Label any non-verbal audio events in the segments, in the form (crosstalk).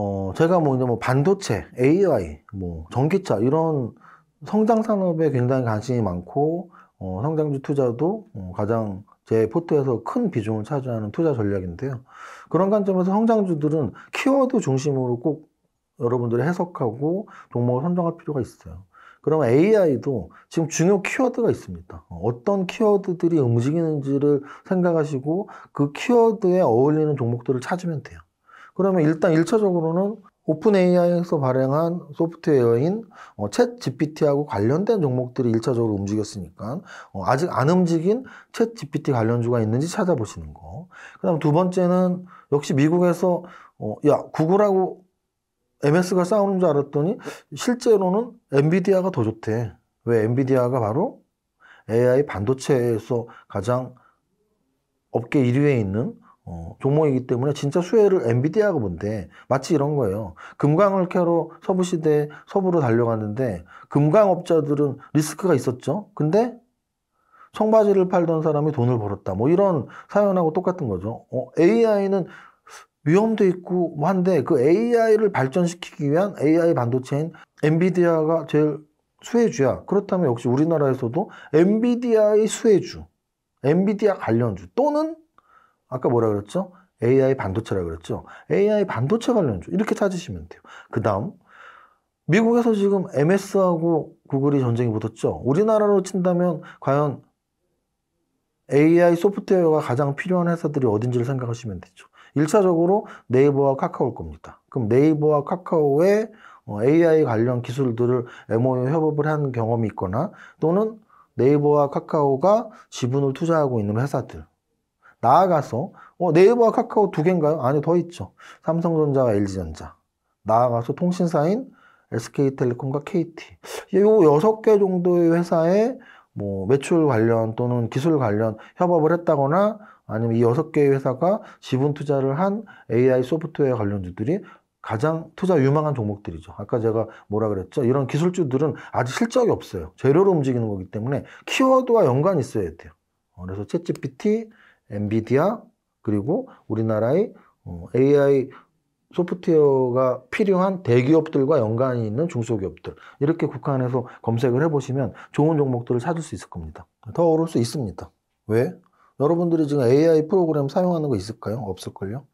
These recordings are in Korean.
어, 제가 뭐, 이제 뭐, 반도체, AI, 뭐, 전기차, 이런 성장 산업에 굉장히 관심이 많고, 어, 성장주 투자도 어, 가장 제 포트에서 큰 비중을 차지하는 투자 전략인데요. 그런 관점에서 성장주들은 키워드 중심으로 꼭 여러분들이 해석하고 종목을 선정할 필요가 있어요. 그럼 AI도 지금 중요 키워드가 있습니다. 어, 어떤 키워드들이 움직이는지를 생각하시고 그 키워드에 어울리는 종목들을 찾으면 돼요. 그러면 일단 1차적으로는 오픈 AI에서 발행한 소프트웨어인 어, 챗 GPT하고 관련된 종목들이 1차적으로 움직였으니까 어, 아직 안 움직인 챗 GPT 관련주가 있는지 찾아보시는 거. 그 다음 두 번째는 역시 미국에서 어, 야 구글하고 MS가 싸우는 줄 알았더니 실제로는 엔비디아가 더 좋대. 왜 엔비디아가 바로 AI 반도체에서 가장 업계 1위에 있는 어, 조모이기 때문에 진짜 수혜를 엔비디아가 본데 마치 이런 거예요. 금강을 캐러 서부시대 서부로 달려갔는데 금강업자들은 리스크가 있었죠. 근데 청바지를 팔던 사람이 돈을 벌었다. 뭐 이런 사연하고 똑같은 거죠. 어, AI는 위험도 있고 한데 그 AI를 발전시키기 위한 AI 반도체인 엔비디아가 제일 수혜주야. 그렇다면 역시 우리나라에서도 엔비디아의 수혜주, 엔비디아 관련주 또는 아까 뭐라 그랬죠? AI 반도체라 그랬죠? AI 반도체 관련주 이렇게 찾으시면 돼요. 그 다음 미국에서 지금 MS하고 구글이 전쟁이 붙었죠. 우리나라로 친다면 과연 AI 소프트웨어가 가장 필요한 회사들이 어딘지를 생각하시면 되죠. 1차적으로 네이버와 카카오일 겁니다. 그럼 네이버와 카카오의 어, AI 관련 기술들을 MOU 협업을 한 경험이 있거나 또는 네이버와 카카오가 지분을 투자하고 있는 회사들 나아가서 어, 네이버와 카카오 두 개인가요? 아니 더 있죠. 삼성전자와 LG전자. 나아가서 통신사인 SK텔레콤과 KT. 이 여섯 개 정도의 회사에 뭐 매출 관련 또는 기술 관련 협업을 했다거나 아니면 이 여섯 개의 회사가 지분 투자를 한 AI 소프트웨어 관련주들이 가장 투자 유망한 종목들이죠. 아까 제가 뭐라 그랬죠? 이런 기술주들은 아직 실적이 없어요. 재료로 움직이는 거기 때문에 키워드와 연관이 있어야 돼요. 어, 그래서 채 g p t 엔비디아 그리고 우리나라의 AI 어, 소프트웨어가 필요한 대기업들과 연관이 있는 중소기업들 이렇게 국한해서 검색을 해보시면 좋은 종목들을 찾을 수 있을 겁니다. 더 오를 수 있습니다. 왜? 여러분들이 지금 AI 프로그램 사용하는 거 있을까요? 없을걸요?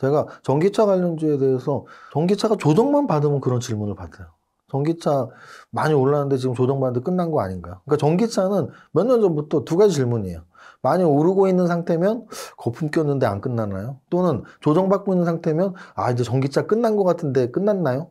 제가 전기차 관련주에 대해서 전기차가 조정만 받으면 그런 질문을 받아요. 전기차 많이 올랐는데 지금 조정받는데 끝난 거 아닌가요? 그러니까 전기차는 몇 년 전부터 두 가지 질문이에요. 많이 오르고 있는 상태면 거품 꼈는데 안 끝나나요? 또는 조정받고 있는 상태면 아 이제 전기차 끝난 것 같은데 끝났나요?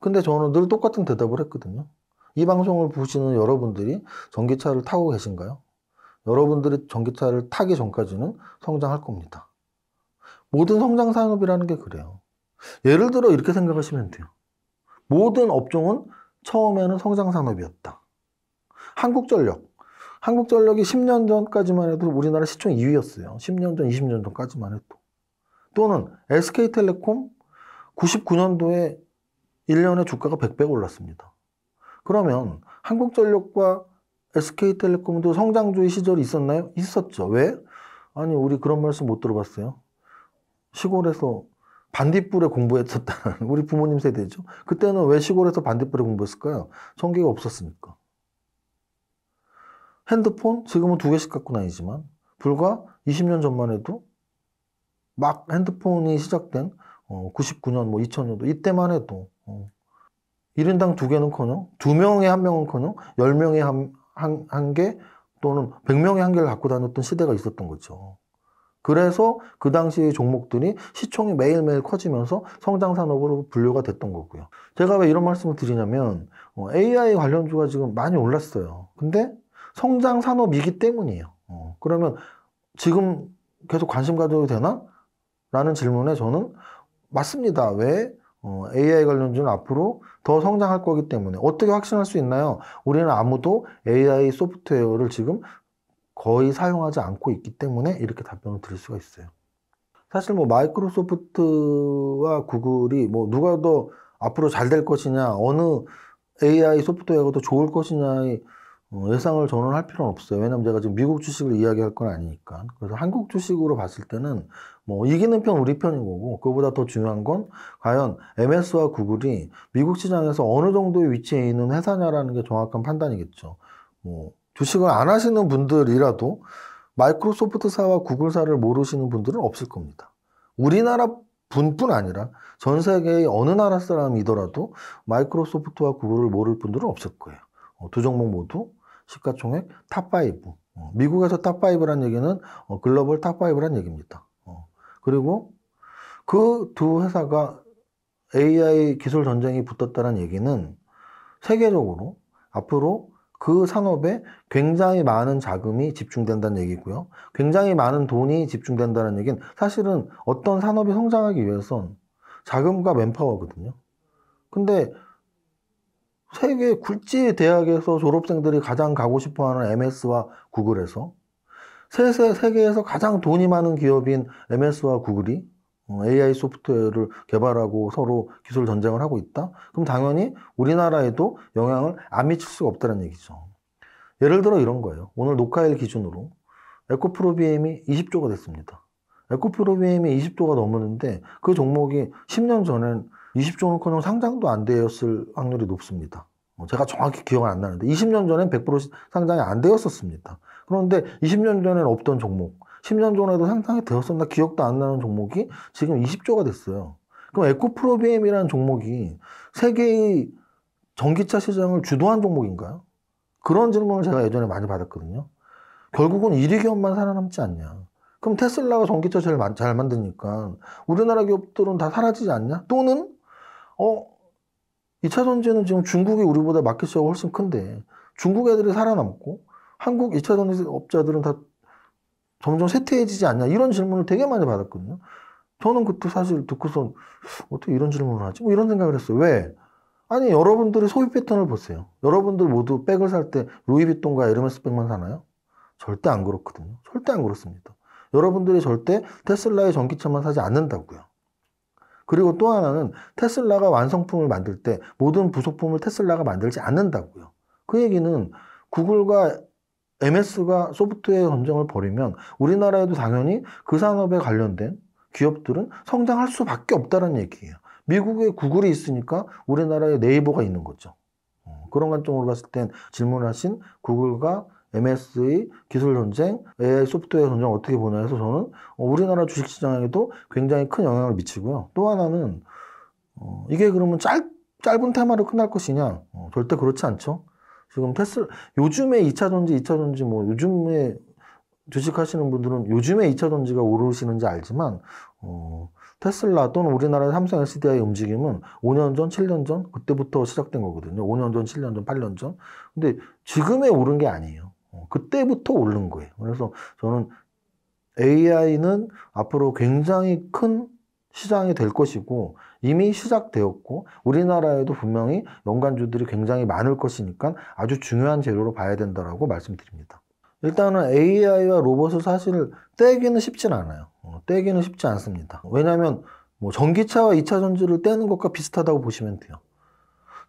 근데 저는 늘 똑같은 대답을 했거든요. 이 방송을 보시는 여러분들이 전기차를 타고 계신가요? 여러분들이 전기차를 타기 전까지는 성장할 겁니다. 모든 성장 산업이라는 게 그래요. 예를 들어 이렇게 생각하시면 돼요. 모든 업종은 처음에는 성장 산업이었다. 한국전력, 한국전력이 10년 전까지만 해도 우리나라 시총 2위였어요. 10년 전, 20년 전까지만 해도. 또는 SK텔레콤 99년도에 1년에 주가가 100배 올랐습니다. 그러면 한국전력과 SK텔레콤도 성장주의 시절이 있었나요? 있었죠. 왜? 아니 우리 그런 말씀 못 들어봤어요. 시골에서 반딧불에 공부했었다는 (laughs) 우리 부모님 세대죠. 그때는 왜 시골에서 반딧불에 공부했을까요? 전기가 없었으니까. 핸드폰 지금은 두 개씩 갖고 다니지만 불과 20년 전만 해도 막 핸드폰이 시작된 어, 99년 뭐 2000년도 이때만 해도 어, 1인당 두 개는커녕 두 명에 한 명은커녕 10명에 한, 한, 한 개, 또는 100명에 한 개를 갖고 다녔던 시대가 있었던 거죠. 그래서 그 당시의 종목들이 시총이 매일매일 커지면서 성장 산업으로 분류가 됐던 거고요. 제가 왜 이런 말씀을 드리냐면 AI 어, 관련주가 지금 많이 올랐어요. 근데 성장 산업이기 때문이에요. 어, 그러면 지금 계속 관심 가져도 되나? 라는 질문에 저는 맞습니다. 왜 어, AI 관련주는 앞으로 더 성장할 거기 때문에 어떻게 확신할 수 있나요? 우리는 아무도 AI 소프트웨어를 지금 거의 사용하지 않고 있기 때문에 이렇게 답변을 드릴 수가 있어요. 사실 뭐 마이크로소프트와 구글이 뭐 누가 더 앞으로 잘 될 것이냐, 어느 AI 소프트웨어가 더 좋을 것이냐의 어, 예상을 전환할 필요는 없어요. 왜냐면 제가 지금 미국 주식을 이야기할 건 아니니까. 그래서 한국 주식으로 봤을 때는 뭐 이기는 편 우리 편인 거고 그거보다 더 중요한 건 과연 MS와 구글이 미국 시장에서 어느 정도의 위치에 있는 회사냐라는 게 정확한 판단이겠죠. 뭐 주식을 안 하시는 분들이라도 마이크로소프트사와 구글사를 모르시는 분들은 없을 겁니다. 우리나라 분뿐 아니라 전 세계의 어느 나라 사람이더라도 마이크로소프트와 구글을 모를 분들은 없을 거예요. 어, 두 종목 모두 시가총액 탑5. 어, 미국에서 탑5란 얘기는 어, 글로벌 탑5란 얘기입니다. 어, 그리고 그 두 회사가 AI 기술 전쟁이 붙었다는 얘기는 세계적으로 앞으로 그 산업에 굉장히 많은 자금이 집중된다는 얘기고요. 굉장히 많은 돈이 집중된다는 얘기는 사실은 어떤 산업이 성장하기 위해선 자금과 맨파워거든요. 근데 세계 굴지 대학에서 졸업생들이 가장 가고 싶어하는 MS와 구글에서 세세 세계에서 가장 돈이 많은 기업인 MS와 구글이 어, AI 소프트웨어를 개발하고 서로 기술 전쟁을 하고 있다? 그럼 당연히 우리나라에도 영향을 안 미칠 수가 없다는 얘기죠. 예를 들어 이런 거예요. 오늘 녹화일 기준으로 에코프로 비엠이 20조가 됐습니다. 에코프로 비엠이 20조가 넘었는데 그 종목이 10년 전엔 20조는커녕 상장도 안 되었을 확률이 높습니다. 어, 제가 정확히 기억은 안 나는데 20년 전엔 100% 상장이 안 되었었습니다. 그런데 20년 전에는 없던 종목, 10년 전에도 상장이 되었었나 기억도 안 나는 종목이 지금 20조가 됐어요. 그럼 에코프로비엠이라는 종목이 세계의 전기차 시장을 주도한 종목인가요? 그런 질문을 제가 예전에 많이 받았거든요. 결국은 1위 기업만 살아남지 않냐. 그럼 테슬라가 전기차 제일 잘 만드니까 우리나라 기업들은 다 사라지지 않냐? 또는 어? 2차 전지는 지금 중국이 우리보다 마켓시가 훨씬 큰데 중국 애들이 살아남고 한국 2차 전지 업자들은 다 점점 쇠퇴해지지 않냐 이런 질문을 되게 많이 받았거든요. 저는 그때 사실 듣고선 어떻게 이런 질문을 하지? 뭐 이런 생각을 했어요. 왜? 아니 여러분들이 소비 패턴을 보세요. 여러분들 모두 백을 살 때 루이비통과 에르메스 백만 사나요? 절대 안 그렇거든요. 절대 안 그렇습니다. 여러분들이 절대 테슬라의 전기차만 사지 않는다고요. 그리고 또 하나는 테슬라가 완성품을 만들 때 모든 부속품을 테슬라가 만들지 않는다고요. 그 얘기는 구글과 MS가 소프트웨어 전쟁을 벌이면 우리나라에도 당연히 그 산업에 관련된 기업들은 성장할 수밖에 없다는 얘기예요. 미국에 구글이 있으니까 우리나라에 네이버가 있는 거죠. 어, 그런 관점으로 봤을 땐 질문하신 구글과 m s i 기술 전쟁, AI 소프트웨어 전쟁 어떻게 보냐 해서 저는 어, 우리나라 주식시장에도 굉장히 큰 영향을 미치고요. 또 하나는 어, 이게 그러면 짧, 짧은 테마로 끝날 것이냐? 어, 절대 그렇지 않죠. 지금 테슬 요즘에 2차 전지, 2차 전지 뭐 요즘에 주식하시는 분들은 요즘에 2차 전지가 오르시는지 알지만 어, 테슬라 또는 우리나라 삼성 SDI 움직임은 5년 전, 7년 전 그때부터 시작된 거거든요. 5년 전, 7년 전, 8년 전. 근데 지금에 오른 게 아니에요. 어, 그때부터 오른 거예요. 그래서 저는 AI는 앞으로 굉장히 큰 시장이 될 것이고 이미 시작되었고 우리나라에도 분명히 연관주들이 굉장히 많을 것이니까 아주 중요한 재료로 봐야 된다라고 말씀드립니다. 일단은 AI와 로봇을 사실 떼기는 쉽진 않아요. 어, 떼기는 쉽지 않습니다. 왜냐하면 뭐 전기차와 2차 전지를 떼는 것과 비슷하다고 보시면 돼요.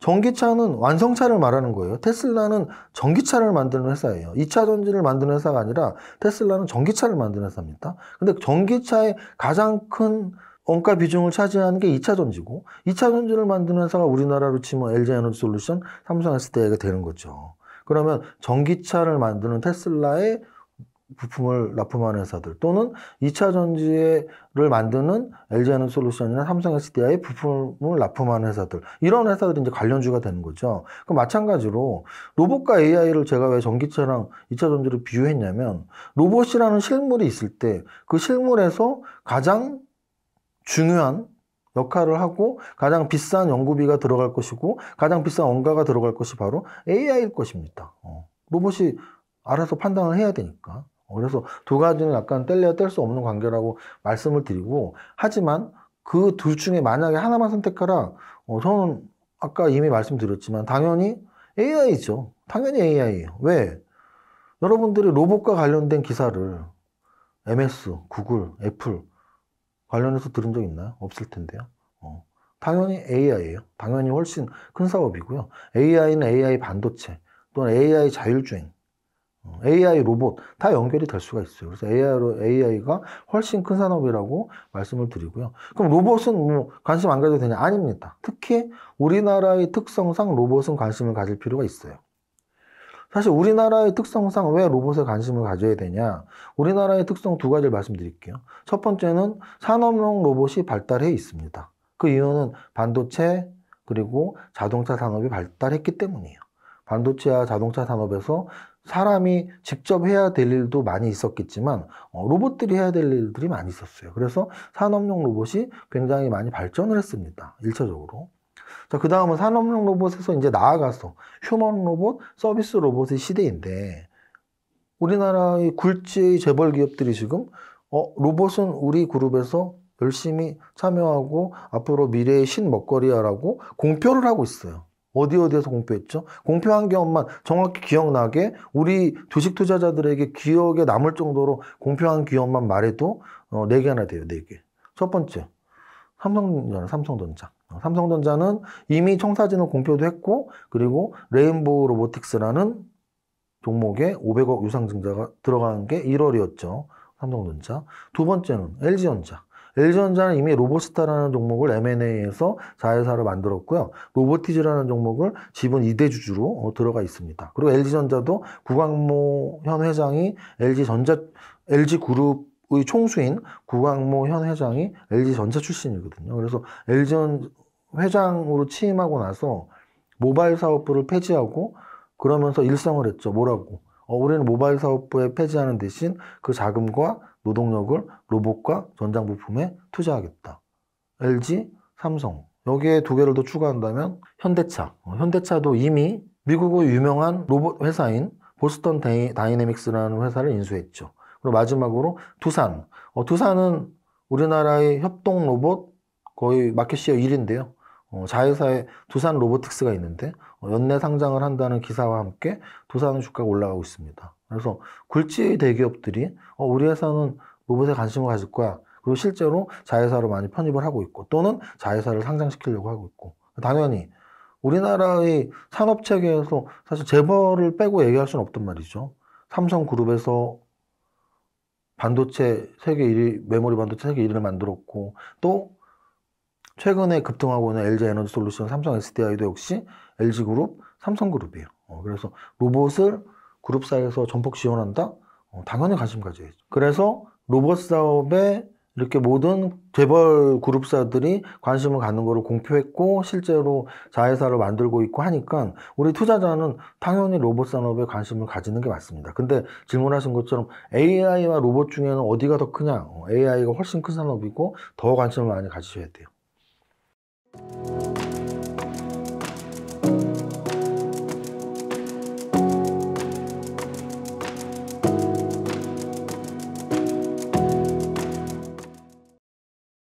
전기차는 완성차를 말하는 거예요. 테슬라는 전기차를 만드는 회사예요. 2차 전지를 만드는 회사가 아니라 테슬라는 전기차를 만드는 회사입니다. 근데 전기차의 가장 큰 원가 비중을 차지하는 게 2차 전지고 2차 전지를 만드는 회사가 우리나라로 치면 LG 에너지 솔루션, 삼성 SDI가 되는 거죠. 그러면 전기차를 만드는 테슬라의 부품을 납품하는 회사들 또는 2차 전지를 만드는 LG 에너 솔루션이나 삼성 SDI 부품을 납품하는 회사들 이런 회사들이 이제 관련주가 되는 거죠. 그 마찬가지로 로봇과 AI를 제가 왜 전기차랑 2차 전지를 비유했냐면 로봇이라는 실물이 있을 때 그 실물에서 가장 중요한 역할을 하고 가장 비싼 연구비가 들어갈 것이고 가장 비싼 원가가 들어갈 것이 바로 AI일 것입니다. 어. 로봇이 알아서 판단을 해야 되니까. 그래서 두 가지는 약간 뗄래야 뗄 수 없는 관계라고 말씀을 드리고 하지만 그 둘 중에 만약에 하나만 선택하라 어, 저는 아까 이미 말씀드렸지만 당연히 AI죠. 당연히 AI예요. 왜? 여러분들이 로봇과 관련된 기사를 MS, 구글, 애플 관련해서 들은 적 있나요? 없을 텐데요. 어. 당연히 AI예요. 당연히 훨씬 큰 사업이고요. AI는 AI 반도체 또는 AI 자율주행 AI 로봇 다 연결이 될 수가 있어요. 그래서 AI로 AI가 훨씬 큰 산업이라고 말씀을 드리고요. 그럼 로봇은 뭐 관심 안 가져도 되냐? 아닙니다. 특히 우리나라의 특성상 로봇은 관심을 가질 필요가 있어요. 사실 우리나라의 특성상 왜 로봇에 관심을 가져야 되냐? 우리나라의 특성 두 가지를 말씀드릴게요. 첫 번째는 산업용 로봇이 발달해 있습니다. 그 이유는 반도체 그리고 자동차 산업이 발달했기 때문이에요. 반도체와 자동차 산업에서 사람이 직접 해야 될 일도 많이 있었겠지만 어, 로봇들이 해야 될 일들이 많이 있었어요. 그래서 산업용 로봇이 굉장히 많이 발전을 했습니다. 일차적으로. 자, 그 다음은 산업용 로봇에서 이제 나아가서 휴먼 로봇, 서비스 로봇의 시대인데 우리나라의 굴지의 재벌 기업들이 지금 어, 로봇은 우리 그룹에서 열심히 참여하고 앞으로 미래의 신먹거리야라고 공표를 하고 있어요. 어디 어디에서 공표했죠? 공표한 기업만 정확히 기억나게 우리 주식 투자자들에게 기억에 남을 정도로 공표한 기업만 말해도 어, 4개나 돼요, 4개. 첫 번째, 삼성전자, 삼성전자. 어, 삼성전자는 이미 청사진을 공표도 했고 그리고 레인보우 로보틱스라는 종목에 500억 유상 증자가 들어간 게 1월이었죠. 삼성전자. 두 번째는 LG전자. LG전자는 이미 로보스타라는 종목을 M&A에서 자회사로 만들었고요. 로보티즈라는 종목을 지분 2대 주주로 어, 들어가 있습니다. 그리고 LG전자도 구광모 현 회장이 LG전자 LG그룹 의 총수인 구광모 현 회장이 LG전자 출신이거든요. 그래서 LG전 회장으로 취임하고 나서 모바일 사업부를 폐지하고 그러면서 일성을 했죠. 뭐라고? 어, 올해는 모바일 사업부에 폐지하는 대신 그 자금과 노동력을 로봇과 전장 부품에 투자하겠다. LG, 삼성. 여기에 두 개를 더 추가한다면 현대차. 어, 현대차도 이미 미국의 유명한 로봇 회사인 보스턴 데이, 다이내믹스라는 회사를 인수했죠. 그리고 마지막으로 두산. 어, 두산은 우리나라의 협동 로봇 거의 마켓시어 1인데요. 어, 자회사에 두산 로보틱스가 있는데 어, 연내 상장을 한다는 기사와 함께 두산 주가가 올라가고 있습니다. 그래서 굴지 대기업들이 어, 우리 회사는 로봇에 관심을 가질 거야. 그리고 실제로 자회사로 많이 편입을 하고 있고 또는 자회사를 상장시키려고 하고 있고 당연히 우리나라의 산업 체계에서 사실 재벌을 빼고 얘기할 수는 없단 말이죠. 삼성그룹에서 반도체 세계 1위 메모리 반도체 세계 1위를 만들었고 또 최근에 급등하고 있는 LG 에너지 솔루션, 삼성 SDI도 역시 LG그룹, 삼성그룹이에요. 어, 그래서 로봇을 그룹 사이에서 전폭 지원한다? 어, 당연히 관심 가져야죠. 그래서 로봇 사업에 이렇게 모든 재벌 그룹사들이 관심을 갖는 거를 공표했고 실제로 자회사를 만들고 있고 하니까 우리 투자자는 당연히 로봇 산업에 관심을 가지는 게 맞습니다. 근데 질문하신 것처럼 AI와 로봇 중에는 어디가 더 크냐? AI가 어, 훨씬 큰 산업이고 더 관심을 많이 가지셔야 돼요. Thank you